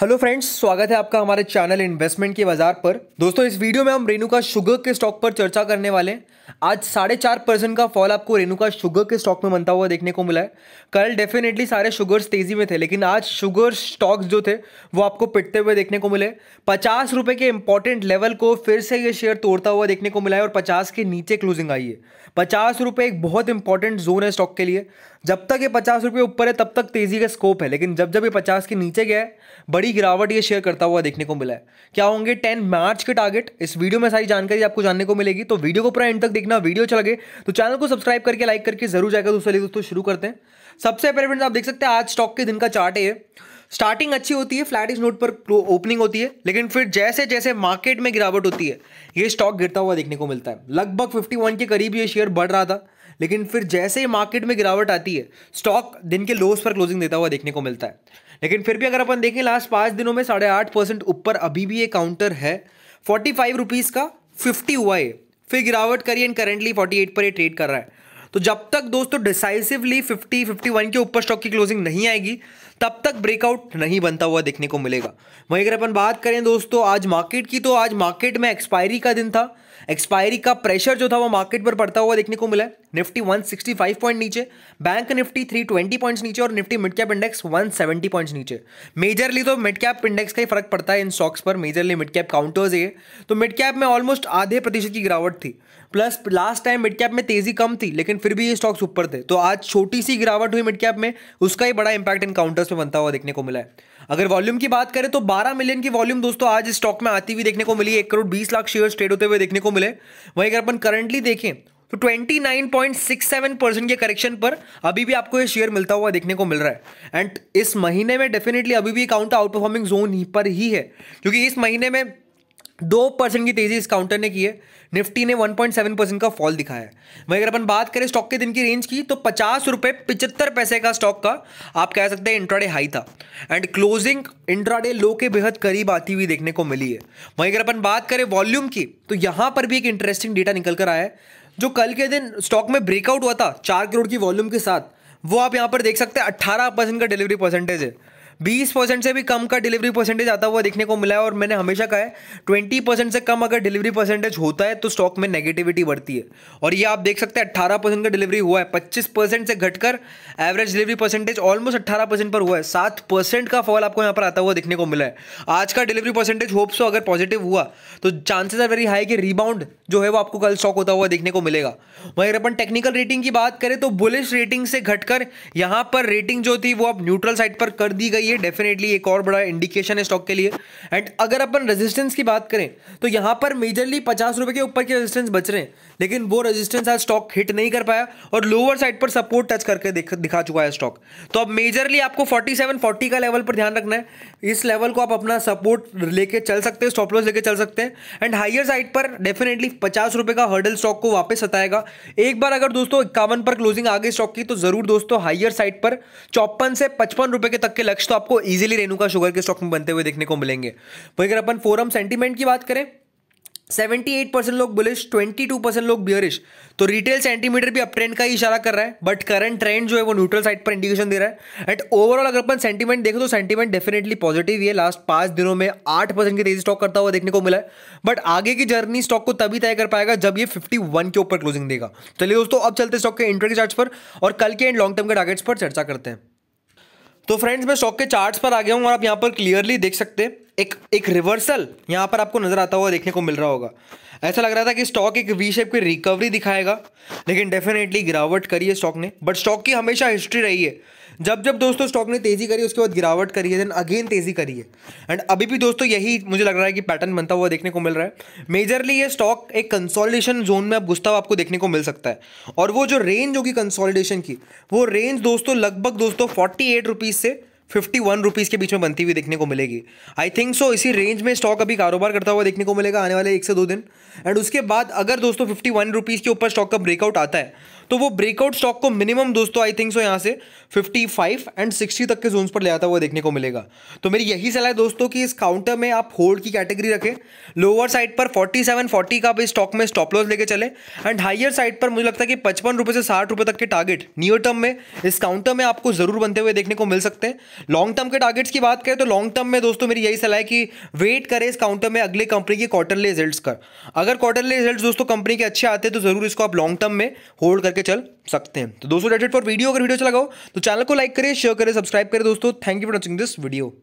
hello friends स्वागत है आपका हमारे चैनल इन्वेस्टमेंट की बाजार पर दोस्तों इस वीडियो में हम रेणुका शुगर के स्टॉक पर चर्चा करने वाले हैं आज साढ़े चार परसेंट का फॉल आपको रेणुका शुगर के स्टॉक में बनता हुआ देखने को मिला है कल डेफिनेटली सारे शुगर्स तेजी में थे लेकिन आज शुगर स्टॉक्स जो थे वो आपको पिटते हुए देखने को मिले पचास रुपये के इंपॉर्टेंट लेवल को फिर से ये शेयर तोड़ता हुआ देखने को मिला है और पचास के नीचे क्लोजिंग आई है पचास रुपये एक बहुत इंपॉर्टेंट जोन है स्टॉक के लिए जब तक ये पचास रुपये ऊपर है तब तक तेजी का स्कोप है लेकिन जब जब ये पचास के नीचे गया है बड़ी बड़ी गिरावट ये शेयर करता हुआ देखने को मिला है क्या होंगे टेन मार्च के टारगेट इस वीडियो में सारी जानकारी आपको जानने को मिलेगी तो वीडियो को पूरा एंड तक देखना वीडियो अच्छा लगे तो चैनल को सब्सक्राइब करके लाइक करके जरूर जाएगा तो चलिए दोस्तों शुरू करते हैं सबसे पहले फ्रेंड्स आप देख सकते हैं आज स्टॉक के दिन का चार्ट है स्टार्टिंग अच्छी होती है फ्लैट फ्लैटिश नोट पर ओपनिंग होती है लेकिन फिर जैसे जैसे मार्केट में गिरावट होती है ये स्टॉक गिरता हुआ देखने को मिलता है लगभग 51 के करीब ये शेयर बढ़ रहा था लेकिन फिर जैसे ही मार्केट में गिरावट आती है स्टॉक दिन के लोस पर क्लोजिंग देता हुआ देखने को मिलता है लेकिन फिर भी अगर अपन देखें लास्ट पाँच दिनों में साढ़े आठ परसेंट ऊपर अभी भी ये काउंटर है फोर्टी फाइव रुपीज़ का फिफ्टी हुआ है फिर गिरावट करी एंड करेंटली फोर्टी एट पर ये ट्रेड कर रहा है तो जब तक दोस्तों डिसाइसिवली फिफ्टी फिफ्टी वन के ऊपर स्टॉक की क्लोजिंग नहीं आएगी तब तक ब्रेकआउट नहीं बनता हुआ देखने को मिलेगा वहीं अगर अपन बात करें दोस्तों आज मार्केट की तो आज मार्केट में एक्सपायरी का दिन था एक्सपायरी का प्रेशर जो था वो मार्केट पर पड़ता हुआ देखने को मिला है निफ्टी 165 पॉइंट नीचे बैंक निफ्टी 320 पॉइंट्स नीचे और Nifty mid cap index 170 points नीचे मेजरली तो मिड कैप इंडेक्स का ही फर्क पड़ता है इन स्टॉक्स पर मेजरली मिड कैप काउंटर्स ये तो मिड कैप में ऑलमोस्ट आधे प्रतिशत की गिरावट थी plus last time mid cap में तेजी कम थी लेकिन फिर भी ये स्टॉक्स ऊपर थे तो आज छोटी सी गिरावट हुई मिड कैप में उसका ही बड़ा इंपैक्ट इन काउंटर्स में बनता हुआ देखने को मिला है अगर वॉल्यूम की बात करें तो 12 मिलियन की वॉल्यूम दोस्तों आज स्टॉक में आती हुई देखने को मिली एक करोड़ बीस लाख शेयर ट्रेड होते हुए देखने को मिले वहीं अगर अपन करंटली देखें तो 29.67 परसेंट के करेक्शन पर अभी भी आपको ये शेयर मिलता हुआ देखने को मिल रहा है एंड इस महीने में डेफिनेटली अभी भी काउंटर आउट परफॉर्मिंग जोन ही पर ही है क्योंकि इस महीने में दो परसेंट की तेजी इस काउंटर ने की है निफ्टी ने 1.7 परसेंट का फॉल दिखाया है वहीं अगर अपन बात करें स्टॉक के दिन की रेंज की तो पचास रुपये पिचहत्तर पैसे का स्टॉक का आप कह सकते हैं इंट्राडे हाई था एंड क्लोजिंग इंट्राडे लो के बेहद करीब आती हुई देखने को मिली है वहीं अगर अपन बात करें वॉल्यूम की तो यहाँ पर भी एक इंटरेस्टिंग डेटा निकल कर आया है जो कल के दिन स्टॉक में ब्रेकआउट हुआ था चार करोड़ की वॉल्यूम के साथ वो आप यहाँ पर देख सकते हैं अट्ठारह परसेंट का डिलीवरी परसेंटेज है बीस परसेंट से भी कम का डिलीवरी परसेंटेज आता हुआ देखने को मिला है और मैंने हमेशा कहा है ट्वेंटी परसेंट से कम अगर डिलीवरी परसेंटेज होता है तो स्टॉक में नेगेटिविटी बढ़ती है और ये आप देख सकते हैं अट्ठारह परसेंट का डिलीवरी हुआ है पच्चीस परसेंट से घटकर एवरेज डिलीवरी परसेंटेज ऑलमोस्ट अट्ठारह परसेंट पर हुआ है सात परसेंट का फॉल आपको यहाँ पर आता हुआ देखने को मिला है आज का डिलीवरी परसेंटेज होप सो अगर पॉजिटिव हुआ तो चांसेस आर वेरी हाई कि रिबाउंड जो है वो आपको कल स्टॉक होता हुआ देखने को मिलेगा वहीं अपन टेक्निकल रेटिंग की बात करें तो बुलिश रेटिंग से घटकर यहाँ पर रेटिंग जो थी वो आप न्यूट्रल साइड पर कर दी गई ये डेफिनेटली एक और बड़ा इंडिकेशन है स्टॉक के लिए एंड अगर अपन रेजिस्टेंस की बात करें तो यहाँ पर मेजरली पचास रुपये के ऊपर के रेजिस्टेंस बच रहे हैं लेकिन वो रेजिस्टेंस आज स्टॉक हिट नहीं कर पाया और लोअर साइड पर सपोर्ट टच करके दिखा चुका है स्टॉक तो अब मेजरली आपको 47 40 का लेवल पर ध्यान रखना है इस लेवल को आप अपना सपोर्ट लेके चल सकते हैं स्टॉप लॉस लेके चल सकते हैं एंड हाइयर साइड पर डेफिनेटली पचास रुपये का हर्डल स्टॉक को वापस सताएगा एक बार अगर दोस्तों इक्यावन पर क्लोजिंग आगे स्टॉक की तो जरूर दोस्तों हाइयर साइड पर चौपन से पचपन रुपये के तक के लक्ष्य तो आपको इजीली रेणुका शुगर के स्टॉक में बनते हुए देखने को मिलेंगे वही अगर अपन फोरम सेंटीमेंट की बात करें 78 परसेंट लोग बुलिश 22 परसेंट लोग बियरिश तो रिटेल सेंटीमीटर भी अप ट्रेंड का ही इशारा कर रहा है बट करंट ट्रेंड जो है वो न्यूट्रल साइड पर इंडिकेशन दे रहा है एंड ओवरऑल अगर अपन सेंटीमेंट देखें तो सेंटीमेंट डेफिनेटली पॉजिटिव ही है लास्ट पांच दिनों में आठ परसेंट की तेजी स्टॉक करता हुआ देखने को मिला है बट आगे की जर्नी स्टॉक को तभी तय कर पाएगा जब ये फिफ्टी के ऊपर क्लोजिंग देगा चलिए दोस्तों अब चलते स्टॉक के इंटर चार्ज पर और कल के एंड लॉन्ग टर्म के टारगेट्स पर चर्चा करते हैं तो फ्रेंड्स मैं स्टॉक के चार्ट्स पर आ गया हूँ और आप यहाँ पर क्लियरली देख सकते हैं एक एक रिवर्सल यहाँ पर आपको नज़र आता हुआ देखने को मिल रहा होगा ऐसा लग रहा था कि स्टॉक एक वी शेप की रिकवरी दिखाएगा लेकिन डेफिनेटली गिरावट करी है स्टॉक ने बट स्टॉक की हमेशा हिस्ट्री रही है जब जब दोस्तों स्टॉक ने तेज़ी करी उसके बाद गिरावट करी है देन अगेन तेज़ी करी है एंड अभी भी दोस्तों यही मुझे लग रहा है कि पैटर्न बनता हुआ देखने को मिल रहा है मेजरली ये स्टॉक एक कंसोलिडेशन जोन में अब घुसता हुआ आपको देखने को मिल सकता है और वो जो रेंज होगी कंसोलिडेशन की वो रेंज दोस्तों लगभग दोस्तों फोर्टी एट रुपीज़ से फिफ्टी वन रुपीज़ के बीच में बनती हुई देखने को मिलेगी आई थिंक सो इसी रेंज में स्टॉक अभी कारोबार करता हुआ देखने को मिलेगा आने वाले एक से दो दिन एंड उसके बाद अगर दोस्तों फिफ्टी वन रुपीज़ के ऊपर स्टॉक का ब्रेकआउट आता है तो वो ब्रेकआउट स्टॉक को मिनिमम दोस्तों आई थिंक सो यहाँ से 55 एंड 60 तक के जोन्स पर ले आता हुआ देखने को मिलेगा तो मेरी यही सलाह है दोस्तों कि इस काउंटर में आप होल्ड की कैटेगरी रखें लोअर साइड पर 47 40 का भी स्टॉक में स्टॉप लॉस लेके चले एंड हाइयर साइड पर मुझे लगता है कि पचपन रुपये से साठ रुपये तक के टारगेट नियर टर्म में इस काउंटर में आपको जरूर बनते हुए देखने को मिल सकते हैं लॉन्ग टर्म के टारगेट्स की बात करें तो लॉन्ग टर्म में दोस्तों मेरी यही सलाह है कि वेट करें इस काउंटर में अगले कंपनी के क्वार्टरली रिजल्ट का अगर क्वार्टरली रिजल्ट दोस्तों कंपनी के अच्छे आते हैं तो जरूर इसको आप लॉन्ग टर्म में होल्ड करके चल सकते हैं तो दोस्तों डेटेड फॉर वीडियो अगर वीडियो चला अच्छा तो चैनल को लाइक करें शेयर करें सब्सक्राइब करें दोस्तों thank you for watching this video